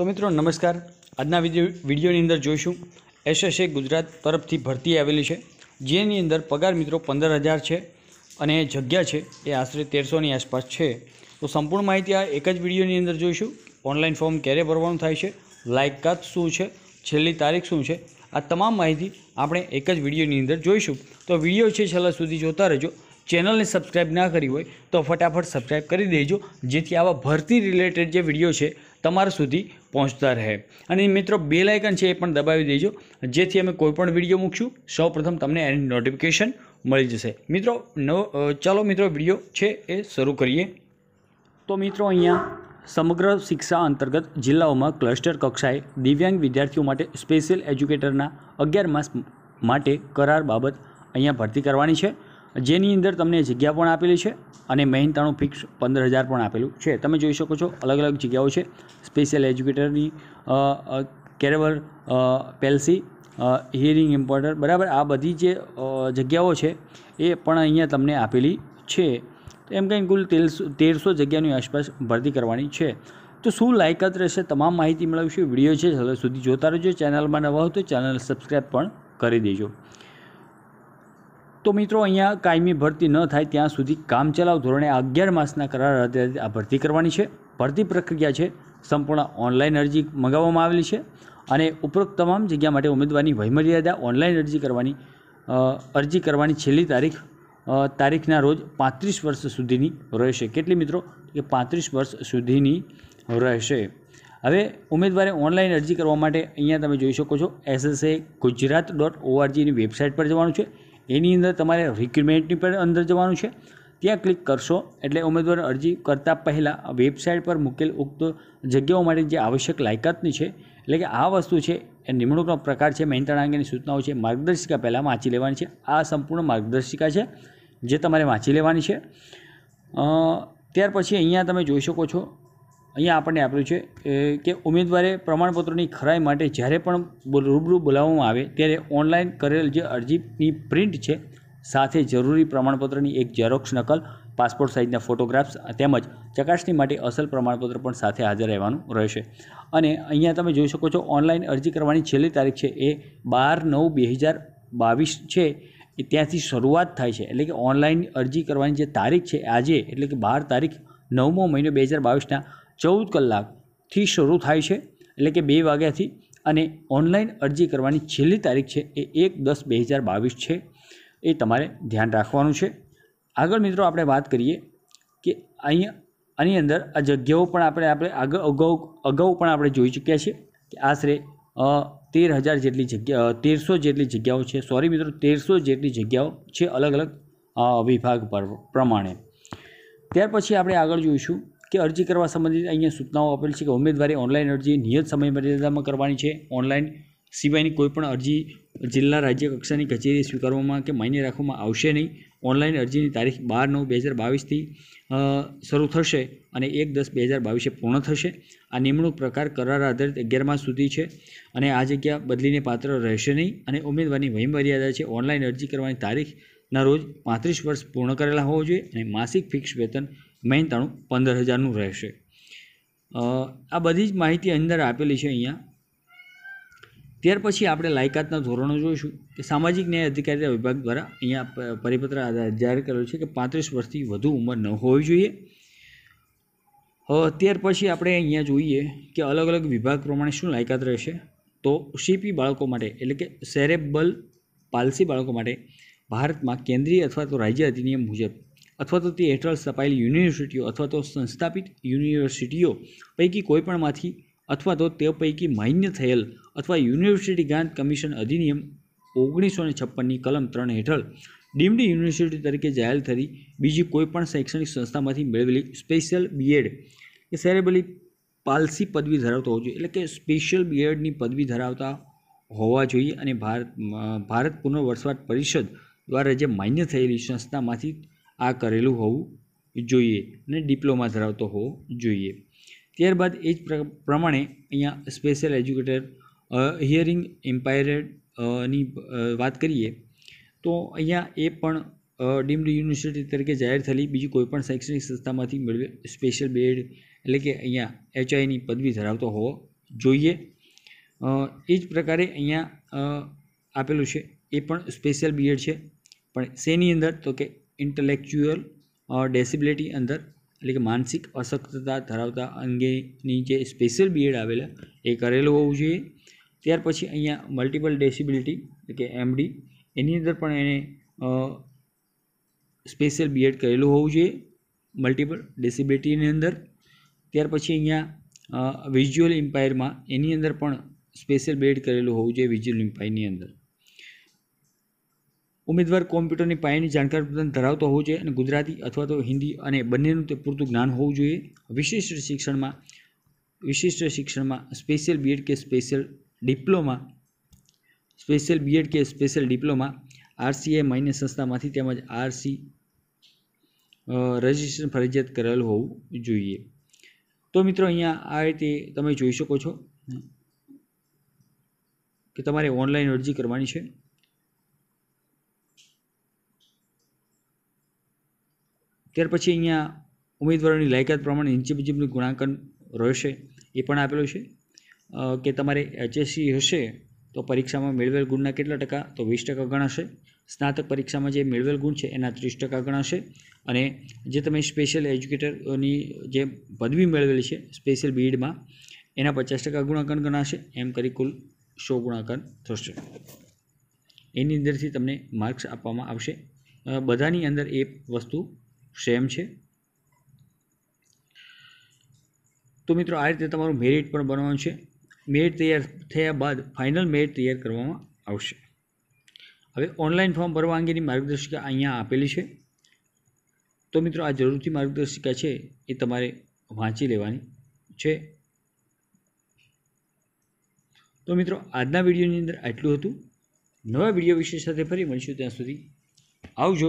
તો મિત્રો નમસ્કાર આજના વિડીયો વિડીયોની અંદર જોઈશું એસએસએ ગુજરાત તરફથી ભરતી આવેલી છે જેની અંદર પગાર મિત્રો પંદર હજાર છે અને જગ્યા છે એ આશરે તેરસોની આસપાસ છે તો સંપૂર્ણ માહિતી આ એક જ વિડીયોની અંદર જોઈશું ઓનલાઈન ફોર્મ ક્યારે ભરવાનું થાય છે લાયકાત શું છે છેલ્લી તારીખ શું છે આ તમામ માહિતી આપણે એક જ વિડીયોની અંદર જોઈશું તો વિડીયો છે છેલ્લા સુધી જોતા રહેજો ચેનલને સબસ્ક્રાઈબ ના કરી હોય તો ફટાફટ સબસ્ક્રાઈબ કરી દેજો જેથી આવા ભરતી રિલેટેડ જે વિડીયો છે તમારા સુધી પહોંચતા રહે અને મિત્રો બેલાયકન છે એ પણ દબાવી દેજો જેથી અમે કોઈપણ વિડીયો મૂકશું સૌપ્રથમ તમને એની નોટિફિકેશન મળી જશે મિત્રો નવો ચાલો મિત્રો વિડીયો છે એ શરૂ કરીએ તો મિત્રો અહીંયા સમગ્ર શિક્ષા અંતર્ગત જિલ્લાઓમાં ક્લસ્ટર કક્ષાએ દિવ્યાંગ વિદ્યાર્થીઓ માટે સ્પેશિયલ એજ્યુકેટરના અગિયાર માસ માટે કરાર બાબત અહીંયા ભરતી કરવાની છે જેની અંદર તમને જગ્યા પણ આપેલી છે અને મહેનતાણું ફિક્સ પંદર હજાર પણ આપેલું છે તમે જોઈ શકો છો અલગ અલગ જગ્યાઓ છે સ્પેશિયલ એજ્યુકેટરની કેરવર પેલ્સી હિયરિંગ ઇમ્પોર્ટર બરાબર આ બધી જે જગ્યાઓ છે એ પણ અહીંયા તમને આપેલી છે તો એમ કંઈ કુલ તેરસો તેરસો જગ્યાની આસપાસ ભરતી કરવાની છે તો શું લાયકાત રહેશે તમામ માહિતી મેળવશે વિડીયો છે છેલ્લે સુધી જોતા રહેજો ચેનલમાં નવા હો તો ચેનલ સબસ્ક્રાઈબ પણ કરી દેજો તો મિત્રો અહીંયા કાયમી ભરતી ન થાય ત્યાં સુધી કામચલાઉ ધોરણે અગિયાર માસના કરાર આધારિત આ ભરતી કરવાની છે ભરતી પ્રક્રિયા છે સંપૂર્ણ ઓનલાઈન અરજી મંગાવવામાં આવેલી છે અને ઉપરોક્ત તમામ જગ્યા માટે ઉમેદવારની વયમર્યાદા ઓનલાઈન અરજી કરવાની અરજી કરવાની છેલ્લી તારીખ તારીખના રોજ પાંત્રીસ વર્ષ સુધીની રહેશે કેટલી મિત્રો કે પાંત્રીસ વર્ષ સુધીની રહેશે હવે ઉમેદવારે ઓનલાઈન અરજી કરવા માટે અહીંયા તમે જોઈ શકો છો એસએસએ ગુજરાત ડોટ ઓઆરજીની વેબસાઇટ પર જવાનું છે એની અંદર તમારે રિક્રુટમેન્ટની પણ અંદર જવાનું છે ત્યાં ક્લિક કરશો એટલે ઉમેદવાર અરજી કરતાં પહેલાં વેબસાઇટ પર મૂકેલ ઉક્ત જગ્યાઓ માટે જે આવશ્યક લાયકાતની છે એટલે કે આ વસ્તુ છે એ નિમણૂકનો પ્રકાર છે મહેનતાણા અંગેની સૂચનાઓ છે માર્ગદર્શિકા પહેલાં વાંચી લેવાની છે આ સંપૂર્ણ માર્ગદર્શિકા છે જે તમારે વાંચી લેવાની છે ત્યાર પછી અહીંયા તમે જોઈ શકો છો અહીંયા આપણને આપ્યું છે કે ઉમેદવારે પ્રમાણપત્રોની ખરાઈ માટે જ્યારે પણ રૂબરૂ બોલાવવામાં આવે ત્યારે ઓનલાઈન કરેલ જે અરજીની પ્રિન્ટ છે સાથે જરૂરી પ્રમાણપત્રની એક ઝેરોક્ષ નકલ પાસપોર્ટ સાઇઝના ફોટોગ્રાફ્સ તેમજ ચકાસણી માટે અસલ પ્રમાણપત્ર પણ સાથે હાજર રહેવાનું રહેશે અને અહીંયા તમે જોઈ શકો છો ઓનલાઈન અરજી કરવાની છેલ્લી તારીખ છે એ બાર નવ બે હજાર બાવીસ છે એ ત્યાંથી શરૂઆત થાય છે એટલે કે ઓનલાઈન અરજી કરવાની જે તારીખ છે આજે એટલે કે બાર તારીખ નવમો મહિનો બે હજાર બાવીસના ચૌદ કલાકથી શરૂ થાય છે એટલે કે બે વાગ્યાથી અને ઓનલાઈન અરજી કરવાની છેલ્લી તારીખ છે એ એક દસ બે હજાર બાવીસ છે એ તમારે ધ્યાન રાખવાનું છે આગળ મિત્રો આપણે વાત કરીએ કે અહીંયા આની અંદર આ જગ્યાઓ પણ આપણે આપણે આગળ અગાઉ અગાઉ પણ આપણે જોઈ ચૂક્યા છીએ કે આશરે તેર હજાર જેટલી જગ્યા તેરસો જેટલી જગ્યાઓ છે સોરી મિત્રો તેરસો જેટલી જગ્યાઓ છે અલગ અલગ વિભાગ પર પ્રમાણે ત્યાર પછી આપણે આગળ જોઈશું કે અરજી કરવા સંબંધિત અહીંયા સૂચનાઓ આપેલ છે કે ઉમેદવારે ઓનલાઈન અરજી નિયત સમય મર્યાદામાં કરવાની છે ઓનલાઈન સિવાયની કોઈપણ અરજી જિલ્લા રાજ્ય કક્ષાની કચેરી સ્વીકારવામાં કે માન્ય રાખવામાં આવશે નહીં ઓનલાઈન અરજીની તારીખ બાર નવ બે હજાર બાવીસથી શરૂ થશે અને એક દસ બે હજાર બાવીસે પૂર્ણ થશે આ નિમણૂક પ્રકાર કરાર આધારિત અગિયારમાં સુધી છે અને આ જગ્યા બદલીને પાત્ર રહેશે નહીં અને ઉમેદવારની વયમર્યાદા છે ઓનલાઈન અરજી કરવાની તારીખના રોજ પાંત્રીસ વર્ષ પૂર્ણ કરેલા હોવો જોઈએ અને માસિક ફિક્સ વેતન મહેનતાણું પંદર હજારનું રહેશે આ બધી જ માહિતી અંદર આપેલી છે અહીંયા ત્યાર પછી આપણે લાયકાતના ધોરણો જોઈશું કે સામાજિક ન્યાય અધિકારીતા વિભાગ દ્વારા અહીંયા પરિપત્ર જાહેર કરેલો છે કે પાંત્રીસ વર્ષથી વધુ ઉંમર ન હોવી જોઈએ અત્યાર પછી આપણે અહીંયા જોઈએ કે અલગ અલગ વિભાગ પ્રમાણે શું લાયકાત રહેશે તો સીપી બાળકો માટે એટલે કે સેરેબલ પાલસી બાળકો માટે ભારતમાં કેન્દ્રીય અથવા તો રાજ્ય અધિનિયમ મુજબ અથવા તો તે હેઠળ સ્થપાયેલી યુનિવર્સિટીઓ અથવા તો સંસ્થાપિત યુનિવર્સિટીઓ પૈકી કોઈપણમાંથી અથવા તો તે પૈકી માન્ય થયેલ અથવા યુનિવર્સિટી ગ્રાન્ટ કમિશન અધિનિયમ ઓગણીસો ને છપ્પનની કલમ ત્રણ હેઠળ ડીમ્ડ યુનિવર્સિટી તરીકે જાહેર થતી બીજી કોઈપણ શૈક્ષણિક સંસ્થામાંથી મેળવેલી સ્પેશિયલ બીએડ કે સેરેબલી પાલસી પદવી ધરાવતો હોવો જોઈએ એટલે કે સ્પેશિયલ બીએડની પદવી ધરાવતા હોવા જોઈએ અને ભારત ભારત પુનર્વસવાટ પરિષદ દ્વારા જે માન્ય થયેલી સંસ્થામાંથી આ કરેલું હોવું જોઈએ અને ડિપ્લોમા ધરાવતો હોવો જોઈએ ત્યારબાદ એ જ પ્રમાણે અહીંયા સ્પેશિયલ એજ્યુકેટર હિયરિંગ એમ્પાયરેડ ની વાત કરીએ તો અહીંયા એ પણ ડીમ્ડ યુનિવર્સિટી તરીકે જાહેર થયેલી બીજી કોઈપણ શૈક્ષણિક સંસ્થામાંથી મેળવે સ્પેશિયલ બેડ એટલે કે અહીંયા એચઆઈની પદવી ધરાવતો હોવો જોઈએ એ જ પ્રકારે અહીંયા આપેલું છે એ પણ સ્પેશિયલ બીએડ છે પણ શેની અંદર તો કે ઇન્ટેલેક્ચ્યુઅલ ડેસિબિલિટી uh, અંદર એટલે કે માનસિક અશક્તતા ધરાવતા અંગેની જે સ્પેશિયલ બીએડ આવેલા એ કરેલું હોવું જોઈએ ત્યાર પછી અહીંયા મલ્ટિપલ ડેસિબિલિટી એટલે કે એમડી એની અંદર પણ એને સ્પેશિયલ બીએડ કરેલું હોવું જોઈએ મલ્ટિપલ ડેસિબિલિટીની અંદર ત્યાર પછી અહીંયા વિઝ્યુઅલ ઇમ્પાયરમાં એની અંદર પણ સ્પેશિયલ બીએડ કરેલું હોવું જોઈએ વિઝ્યુઅલ ઇમ્પાયરની અંદર ઉમેદવાર કોમ્પ્યુટરની પાયાની જાણકાર પ્રદાન ધરાવતો હોવો જોઈએ અને ગુજરાતી અથવા તો હિન્દી અને બંનેનું તે પૂરતું જ્ઞાન હોવું જોઈએ વિશિષ્ટ શિક્ષણમાં વિશિષ્ટ શિક્ષણમાં સ્પેશિયલ બીએડ કે સ્પેશિયલ ડિપ્લોમા સ્પેશિયલ બીએડ કે સ્પેશિયલ ડિપ્લોમા આરસીએ માન્ય સંસ્થામાંથી તેમજ આરસી રજિસ્ટ્રેશન ફરજિયાત કરેલ હોવું જોઈએ તો મિત્રો અહીંયા આ રીતે તમે જોઈ શકો છો કે તમારે ઓનલાઈન અરજી કરવાની છે ત્યાર પછી અહીંયા ઉમેદવારોની લાયકાત પ્રમાણે નીચે મુજબનું ગુણાંકન રહેશે એ પણ આપેલું છે કે તમારે એચએસસી હશે તો પરીક્ષામાં મેળવેલ ગુણના કેટલા ટકા તો વીસ ટકા ગણાશે સ્નાતક પરીક્ષામાં જે મેળવેલ ગુણ છે એના ત્રીસ ટકા ગણાશે અને જે તમે સ્પેશિયલ એજ્યુકેટરની જે પદવી મેળવેલી છે સ્પેશિયલ બીડમાં એના પચાસ ટકા ગુણાંકન ગણાશે એમ કરી કુલ સો ગુણાંકન થશે એની અંદરથી તમને માર્ક્સ આપવામાં આવશે બધાની અંદર એ વસ્તુ સેમ છે તો મિત્રો આ રીતે તમારું મેરિટ પણ બનવાનું છે મેરિટ તૈયાર થયા બાદ ફાઇનલ મેરિટ તૈયાર કરવામાં આવશે હવે ઓનલાઈન ફોર્મ ભરવા અંગેની માર્ગદર્શિકા અહીંયા આપેલી છે તો મિત્રો આ જરૂરથી માર્ગદર્શિકા છે એ તમારે વાંચી લેવાની છે તો મિત્રો આજના વિડીયોની અંદર આટલું હતું નવા વિડીયો વિશે સાથે ફરી મળીશું ત્યાં સુધી આવજો